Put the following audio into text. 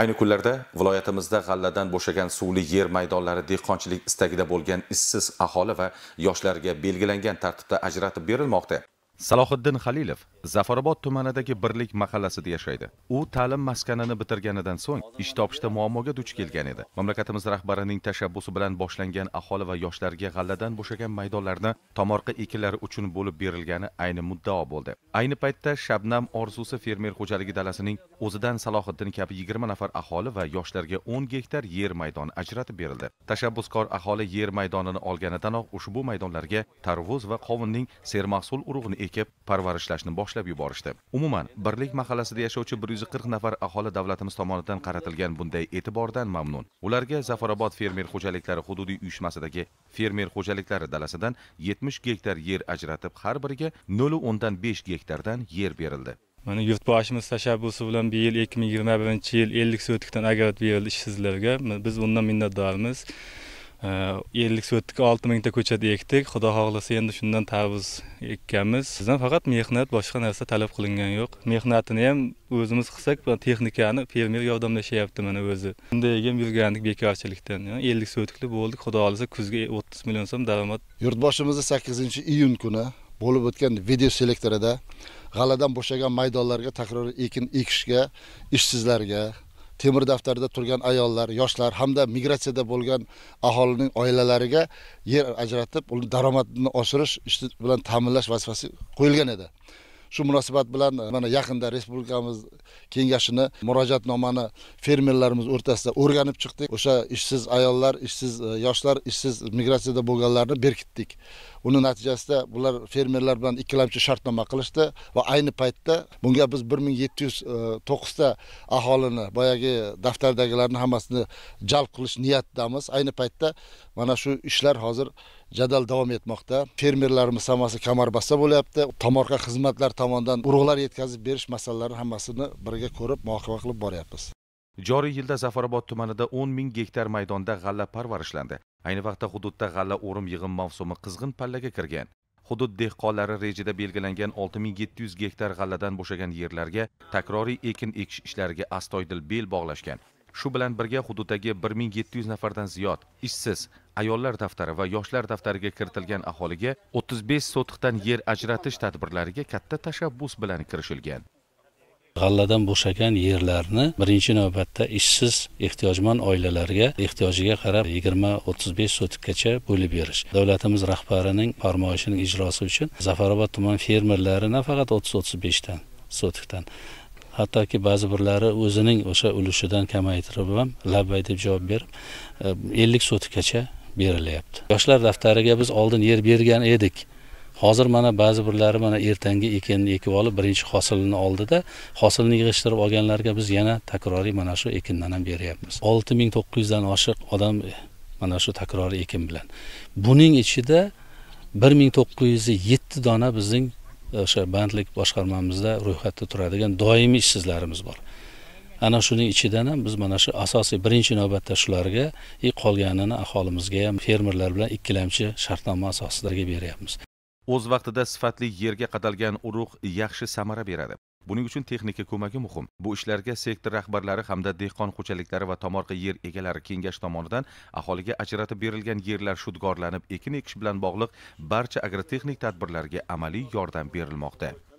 ayni kunlarda viloyatimizda g'alladan bo'shagan suvli yer maydonlari dehqonchilik istagida bo'lgan ishsiz aholi va yoshlarga belgilangan tartibda ajratib berilmoqda salohiddin Xalilov zafarobod tumanidagi birlik mahallasida yashaydi u ta'lim maskanini bitirganidan so'ng ish topishda muammoga duch kelgan edi mamlakatimiz rahbarining tashabbusi bilan boshlangan aholi va yoshlarga g'alladan bo'shagan maydonlarni tomorqa ekinlari uchun bo'lib berilgani ayni muddao bo'ldi ayni paytda shabnam orzusi fermer xo'jaligi dalasining o'zidan salohiddin kabi 20 nafar aholi va yoshlarga 10 gektar yer maydon ajratib berildi tashabbuskor aholi yer maydonini olganidanoq ushbu maydonlarga tarvuz va qovunning sermahsul urug'ini ekib parvarishlashni boshlab yuborishdi umuman birlik mahallasida yashovchi 140 nafar aholi davlatimiz tomonidan qaratilgan bunday e'tibordan mamnun ularga zafarobod fermer xo'jaliklari hududiy uyushmasidagi fermer xo'jaliklari dalasidan 70 gektar yer ajratib har biriga 0.5 gektardan yer berildi mana yurtboshimiz tashabbusi bilan bu yil 2021 yil 50 sotikdan agrot berildi ishsizlarga biz undan minnatdormiz ellik sotga olti mingta ko'chat ekdik xudo xohlasa endi shundan tavuz ekkamiz sizdan faqat mehnat boshqa narsa talab qilingan yo'q mehnatini ham o'zimiz qilsak texnikani fermer yordamlashyapti mana o'zi bunday ham yurgandik bekorchilikdan ellik sotikli bo'ldik xudo xohlasa kuzga o'ttiz million so'm daromad yurtboshimizni sakkizinchi iyun kuni bo'lib o'tgan video selektorida g'aladan bo'shagan maydonlarga takror ekin ekishga ishsizlarga temir daftarda turgan ayollar yoshlar hamda migratsiyada bo'lgan aholining oilalariga yer ajratib uni daromadini oshirish bilan ta'minlash vazifasi qo'yilgan edi shu munosabat bilan e, mana yaqinda respublikamiz kengashini murojaatnomani fermerlarimiz o'rtasida o'rganib chiqdik o'sha ishsiz ayollar ishsiz e, yoshlar ishsiz migratsiyada bo'lganlarni berkitdik uni natijasida bular fermerlar bilan ikkilamchi shartnoma qilishdi va ayni paytda bunga biz bir ming yetti yuz e, to'qqizta aholini boyagi daftardagilarni hammasini jalb qilish niyatidamiz ayni paytda mana shu ishlar hozir jadal davom etmoqda fermerlarimiz hammasi kamar bassa bo'lyapti tomorqa xizmatlar tomonidan urug'lar yetkazib berish masalalarini hammasini birga ko'rib muhokama qilib boryapmiz joriy yilda zafarobod tumanida 10 ming gektar maydonda g'alla parvarishlandi ayni vaqtda hududda g'alla o'rim yig'im mavsumi qizg'in pallaga kirgan hudud dehqonlari rejada belgilangan 6700 gektar g'alladan bo'shagan yerlarga takroriy ekin ekish ishlariga astoydil bel bog'lashgan shu bilan birga hududdagi 1700 nafardan ziyod ishsiz ayollar daftari va yoshlar daftariga kiritilgan aholiga 35 sotixdan yer ajratish tadbirlariga katta tashabbus bilan kirishilgan g'alladan bo'shagan yerlarni birinchi navbatda ishsiz ehtiyojmand oilalarga ehtiyojiga qarab 20-35 besh bo'lib berish davlatimiz rahbarining farmoyishining ijrosi uchun zafarobod tuman fermerlari nafaqat 30-35 dan sotikdan hattoki ba'zi birlari o'zining o'sha ulushidan kamaytirib ham labbay deb javob berib 50 e, sotikkacha berilyapti yoshlar daftariga biz oldin yer bergan edik hozir mana ba'zi birlari mana ertangi ekinni ekib olib birinchi hosilini oldida hosilni yig'ishtirib olganlarga biz yana takroriy mana shu ekindan ham beryapmiz olti ming to'qqiz yuzdan oshiq odam eh, mana shu takroriy ekin bilan buning ichida bir ming to'qqiz yuz yetti dona bizning o'sha bandlik boshqarmamizda ro'yxatda turadigan doimiy ishsizlarimiz bor ana shuning ichidan ham biz mana shu asosiy birinchi navbatda shularga и e, qolganini aholimizga ham fermerlar bilan ikkilamchi shartnoma asosidagi beryapmiz o'z vaqtida sifatli yerga qadalgan urug' yaxshi samara beradi buning uchun texnika ko'magi muhim bu ishlarga sektor rahbarlari hamda dehqon xo'jaliklari va tomorqa yer egalari kengashi tomonidan aholiga ajratib berilgan yerlar shudgorlanib ekin ekish bilan bog'liq barcha agrotexnik tadbirlarga amaliy yordam berilmoqda